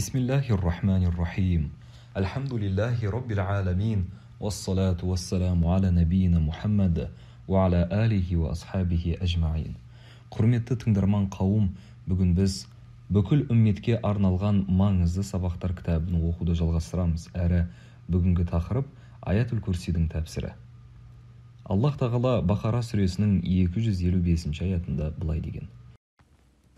بسم الله الرحمن الرحيم الحمد لله رب العالمين والصلاة والسلام على نبينا محمد وعلى آله وأصحابه أجمعين құрметті тыңдарман қауым бүгін біз бүкіл үмметке арналған маңызды сабақтар кітабын оқуды жалғастырамыз әрі бүгінгі тақырып аятул курсидің тәпсірі аллах тағала бақара сүресінің 255 аятында былай деген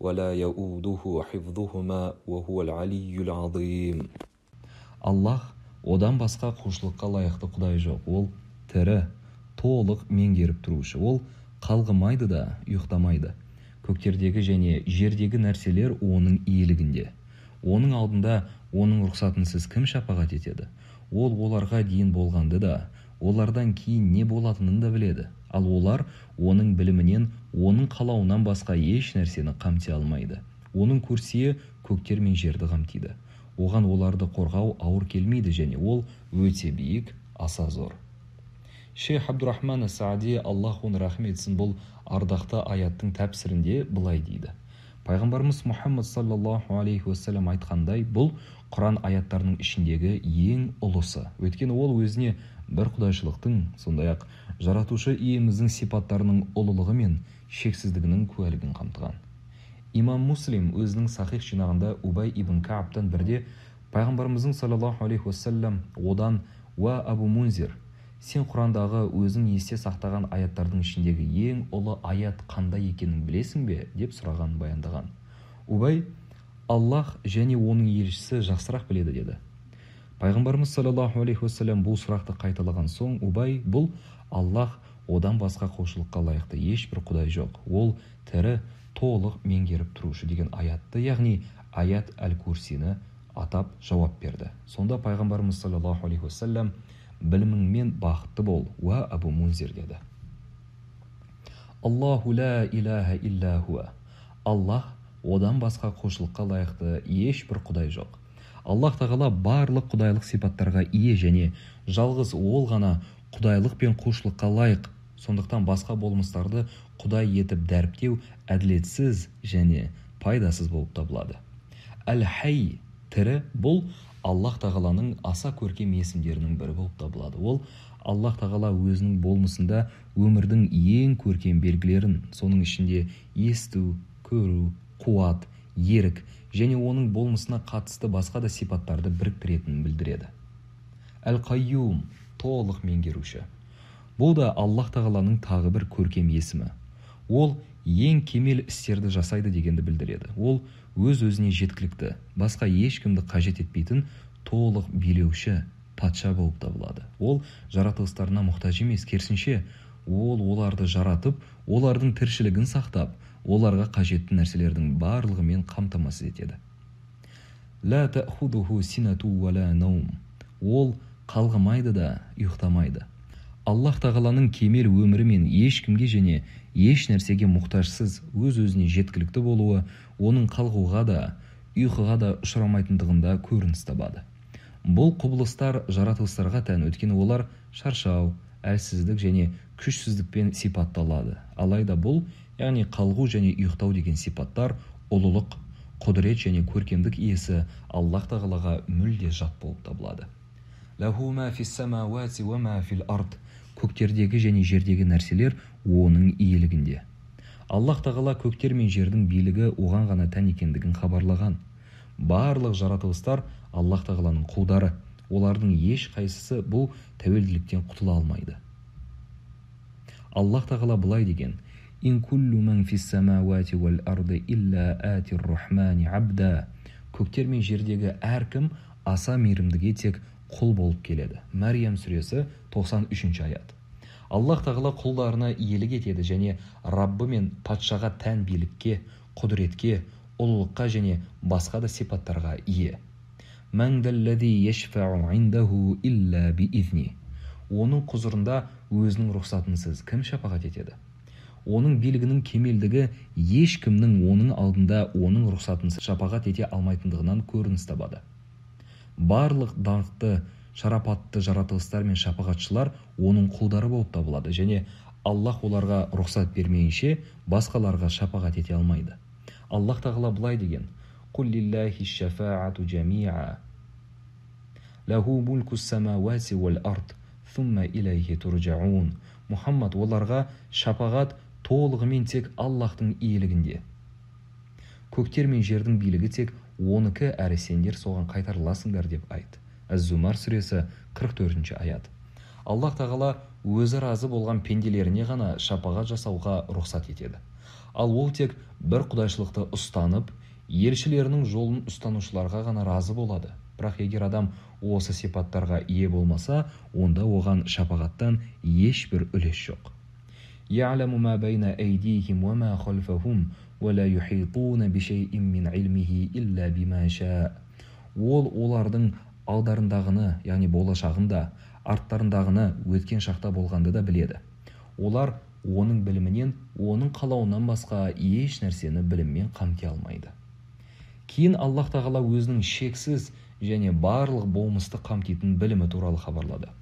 ولا يؤوده حفظهما وهو العلي العظيم аллах одан басқа құлшылыққа лайықты құдай жоқ ол тірі толық меңгеріп тұрушы ол қалғымайды да ұйықтамайды көктердегі және жердегі нәрселер оның иелігінде оның алдында оның рұқсатынсыз кім шапағат етеді ол оларға дейін болғанды да олардан кейін не болатынын да біледі ал олар оның білімінен оның қалауынан басқа еш нәрсені қамти алмайды оның көрсе көктер мен жерді қамтиды оған оларды қорғау ауыр келмейді және ол өте биік аса зор шейх абдурахман саади аллах оны рахым етсін бұл ардақты аяттың тәпсірінде былай дейді пайғамбарымыз мұхаммад саллаллаху алейхи уассалам айтқандай бұл құран аяттарының ішіндегі ең ұлысы өйткені ол өзіне бір құдайшылықтың сондай ақ жаратушы иеміздің сипаттарының ұлылығы мен шексіздігінің куәлігін қамтыған имам муслим өзінің сахих жинағында убай ибн каабтан бірде пайғамбарымыздың саллаллаху алейхи уассалам одан уа абу мунзир сен құрандағы өзің есте сақтаған аяттардың ішіндегі ең ұлы аят қандай екенін білесің бе деп сұрағанын баяндаған убай аллах және оның елшісі жақсырақ біледі деді пайғамбарымыз саллаллаху алейхи уассалам бұл сұрақты қайталаған соң убай бұл аллах одан басқа құлшылыққа лайықты ешбір құдай жоқ ол тірі толық меңгеріп тұрушы деген аятты яғни аят әл курсини атап жауап берді сонда пайғамбарымыз саллаллаху алейхи уассалам біліміңмен бақытты бол уә әбу мунзир деді аллаху ля иляха илля аллах одан басқа құлшылыққа лайықты ешбір құдай жоқ Аллах тағала барлық құдайлық сипаттарға ие және жалғыз ол ғана құдайлық пен құлшылыққа лайық сондықтан басқа болмыстарды құдай етіп дәріптеу әділетсіз және пайдасыз болып табылады әл хай тірі бұл Аллах тағаланың аса көркем есімдерінің бірі болып табылады ол Аллах тағала өзінің болмысында өмірдің ең көркем белгілерін соның ішінде есту көру қуат ерік және оның болмысына қатысты басқа да сипаттарды біріктіретінін білдіреді әл қайюм толық меңгеруші бұл да Аллах тағаланың тағы бір көркем есімі ол ең кемел істерді жасайды дегенді білдіреді ол өз өзіне жеткілікті басқа ешкімді қажет етпейтін толық билеуші патша болып табылады ол жаратылыстарына мұқтаж емес керісінше ол оларды жаратып олардың тіршілігін сақтап оларға қажетті нәрселердің барлығымен қамтамасыз етеді лә тәхудуху синату наум ол қалғымайды да ұйықтамайды аллах тағаланың кемел өмірі мен ешкімге және еш нәрсеге мұқтажсыз өз өзіне жеткілікті болуы оның қалғуға да ұйқыға да ұшырамайтындығында көрініс табады бұл құбылыстар жаратылыстарға тән өткен олар шаршау әлсіздік және күшсіздікпен сипатталады алайда бұл яғни қалғу және ұйықтау деген сипаттар ұлылық құдірет және көркемдік иесі аллаһ тағалаға мүлде жат болып табылады көктердегі және жердегі нәрселер оның иелігінде аллах тағала көктер мен жердің билігі оған ғана тән екендігін хабарлаған барлық жаратылыстар аллаһ тағаланың құлдары олардың ешқайсысы бұл тәуелділіктен құтыла алмайды аллах тағала былай деген «Ин كل من фис арды илля الرحمن عبدا Көктер мен жердегі әркім аса мейірімдіге тек құл болып келеді. Мәриям сүресі 93-ші аят. Аллах тағала құлдарына иелік етеді және Раббы мен патшаға тән билікке, құдіретке, ұлылыққа және басқа да сипаттарға ие оның құзырында өзінің рұқсатынсыз кім шапағат етеді оның билігінің кемелдігі ешкімнің оның алдында оның рұқсатынсыз шапағат ете алмайтындығынан көрініс табады барлық даңқты шарапатты жаратылыстар мен шапағатшылар оның құлдары болып табылады және аллах оларға рұқсат бермейінше басқаларға шапағат ете алмайды аллах тағала былай деген мұхаммад оларға шапағат толығымен тек аллаһтың иелігінде көктер мен жердің билігі тек оныкі әрі сендер соған қайтарыласыңдар деп айт әз зумар сүресі 44 төртінші аят аллах тағала өзі разы болған пенделеріне ғана шапағат жасауға рұқсат етеді ал ол тек бір құдайшылықты ұстанып елшілерінің жолын ұстанушыларға ғана разы болады бірақ егер адам осы сипаттарға ие болмаса онда оған шапағаттан ешбір үлес жоқ يعلم ما بين أيديهم وما خلفهم ولا يحيطون بشيء من علمه إلا بما شاء ол олардың алдарындағыны яғни болашағында арттарындағыны өткен шақта болғанды да біледі олар оның білімінен оның қалауынан басқа еш нәрсені біліммен қамти алмайды кейін аллах тағала өзінің шексіз және барлық болмысты қамтитын білімі туралы хабарлады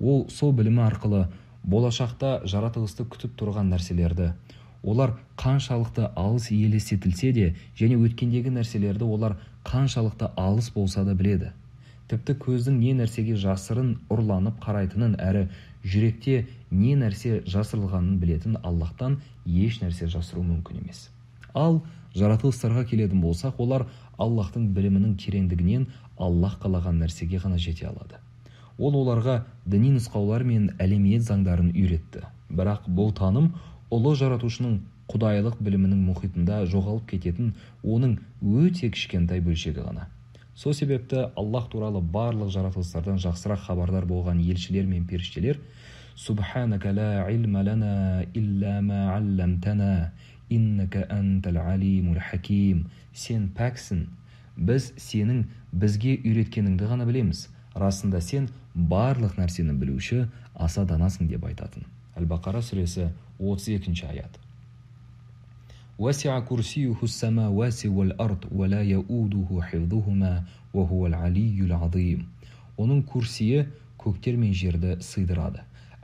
ол сол білімі арқылы болашақта жаратылысты күтіп тұрған нәрселерді олар қаншалықты алыс елестетілсе де және өткендегі нәрселерді олар қаншалықты алыс болса да біледі тіпті көздің не нәрсеге жасырын ұрланып қарайтынын әрі жүректе не нәрсе жасырылғанын білетін аллаһтан еш нәрсе жасыру мүмкін емес ал жаратылыстарға келетін болсақ олар аллаһтың білімінің тереңдігінен аллаһ қалаған нәрсеге ғана жете алады ол оларға діни нұсқаулар мен әлемиет заңдарын үйретті бірақ бұл таным ұлы жаратушының құдайлық білімінің мұхитында жоғалып кететін оның өте кішкентай бөлшегі ғана сол себепті аллах туралы барлық жаратылыстардан жақсырақ хабардар болған елшілер мен періштелер ма алламтана иннака хаким сен пәксің біз сенің бізге үйреткеніңді ғана білеміз расында сен барлық нәрсені білуші аса данасың деп айтатын әл бақара сүресі 32 екінші аят оның курсиі көктер мен жерді сыйдырады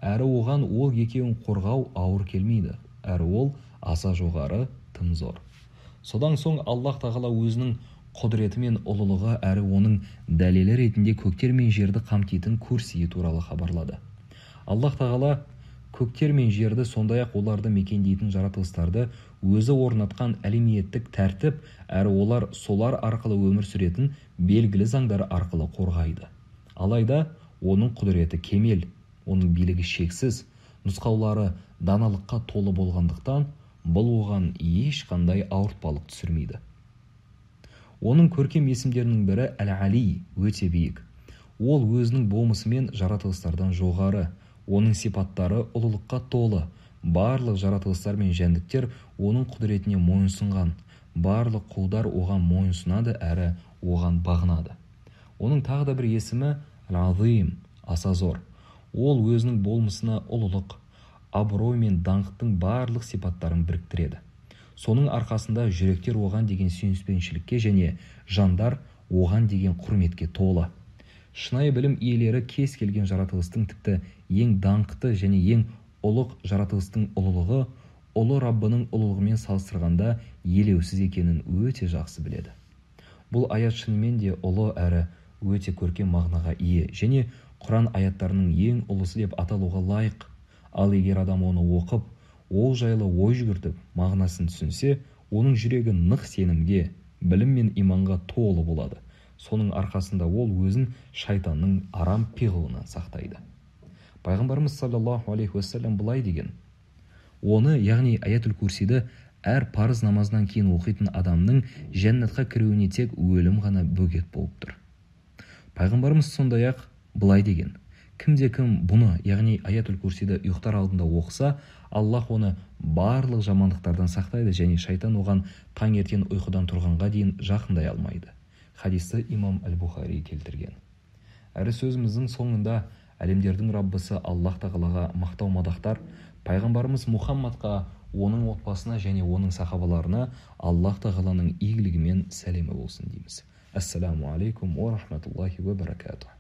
әрі оған ол екеуін қорғау ауыр келмейді әрі ол аса жоғары тым зор содан соң аллах тағала өзінің құдіреті мен ұлылығы әрі оның дәлелі ретінде көктер мен жерді қамтитын көрсейі туралы хабарлады Аллах тағала көктер мен жерді сондай-ақ оларды мекендейтін жаратылыстарды өзі орнатқан әлемиеттік тәртіп әрі олар солар арқылы өмір сүретін белгілі заңдар арқылы қорғайды алайда оның құдіреті кемел оның билігі шексіз нұсқаулары даналыққа толы болғандықтан бұл оған ешқандай ауыртпалық түсірмейді оның көркем есімдерінің бірі әл әли өте биік ол өзінің болмысымен жаратылыстардан жоғары оның сипаттары ұлылыққа толы барлық жаратылыстар мен жәндіктер оның құдіретіне мойынсынған барлық құлдар оған мойынсынады, әрі оған бағынады оның тағы да бір есімі лазим аса зор ол өзінің болмысына ұлылық абырой мен даңқтың барлық сипаттарын біріктіреді соның арқасында жүректер оған деген сүйіспеншілікке және жандар оған деген құрметке толы шынайы білім иелері кез келген жаратылыстың тіпті ең даңқты және ең ұлық жаратылыстың ұлылығы ұлы раббының ұлылығымен салыстырғанда елеусіз екенін өте жақсы біледі бұл аят шынымен де ұлы әрі өте көркем мағынаға ие және құран аяттарының ең ұлысы деп аталуға лайық ал егер адам оны оқып ол жайлы ой жүгіртіп мағынасын түсінсе оның жүрегі нық сенімге білім мен иманға толы болады соның арқасында ол өзін шайтанның арам пиғылынан сақтайды пайғамбарымыз саллаллаху алейхи уассалам былай деген оны яғни аятул курсиді әр парыз намазынан кейін оқитын адамның жәннатқа кіруіне тек өлім ғана бөгет болып тұр пайғамбарымыз сондай-ақ былай деген кімде кім бұны яғни аятул курсиді ұйықтар алдында оқыса Аллах оны барлық жамандықтардан сақтайды және шайтан оған таңертең ұйқыдан тұрғанға дейін жақындай алмайды хадисті имам әл бухари келтірген әрі сөзіміздің соңында әлемдердің раббысы Аллах тағалаға мақтау мадақтар пайғамбарымыз мұхаммадқа оның отбасына және оның сахабаларына аллах тағаланың игілігімен сәлемі болсын дейміз ассаламу алейкум уа рахматуллахи уа баракатух